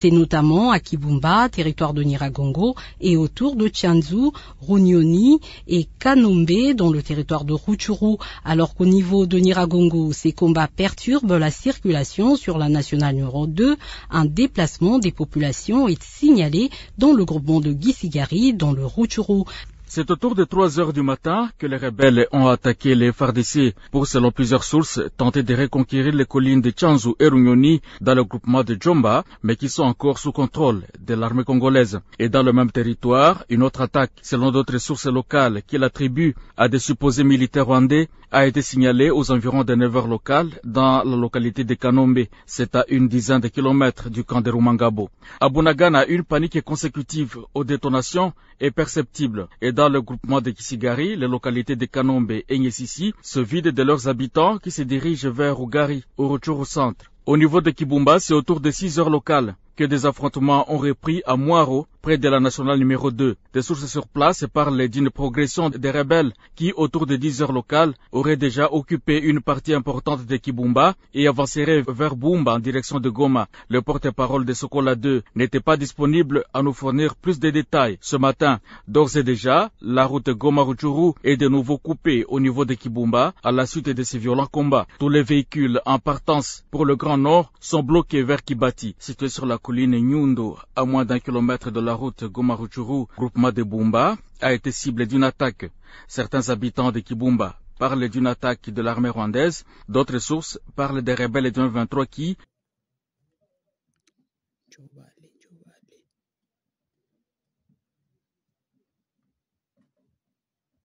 C'est notamment à Kibumba, territoire de Niragongo, et autour de Tianzu, Runioni et Kanombe dans le territoire de Ruchuru, alors qu'au niveau de Niragongo, ces combats perturbent la circulation sur la nationale numéro 2, un déplacement des populations est signalé dans le groupement de Gisigari dans le Ruchuru. C'est autour de 3 heures du matin que les rebelles ont attaqué les FARDC pour, selon plusieurs sources, tenter de reconquérir les collines de Chanzu et Runyoni dans le groupement de Jomba, mais qui sont encore sous contrôle de l'armée congolaise. Et dans le même territoire, une autre attaque, selon d'autres sources locales qui l'attribuent à des supposés militaires rwandais, a été signalée aux environs de 9 heures locales dans la localité de Kanombe. C'est à une dizaine de kilomètres du camp de Rumangabo. A une panique consécutive aux détonations est perceptible. Et dans le groupement de Kisigari, les localités de Kanombe et Nyesisi se vident de leurs habitants qui se dirigent vers Ougari, au retour au centre. Au niveau de Kibumba, c'est autour de 6 heures locales que des affrontements ont repris à Moiro, près de la nationale numéro 2. Des sources sur place parlent d'une progression des rebelles qui, autour de 10 heures locales, auraient déjà occupé une partie importante de Kibumba et avanceraient vers Bumba en direction de Goma. Le porte-parole de Sokola 2 n'était pas disponible à nous fournir plus de détails ce matin. D'ores et déjà, la route Goma-Ruchuru est de nouveau coupée au niveau de Kibumba à la suite de ces violents combats. Tous les véhicules en partance pour le Grand Nord sont bloqués vers Kibati, situé sur la colline Nyundo, à moins d'un kilomètre de la route Gomaruchuru, groupement de Bumba, a été cible d'une attaque. Certains habitants de Kibumba parlent d'une attaque de l'armée rwandaise, d'autres sources parlent des rebelles d'un 23 qui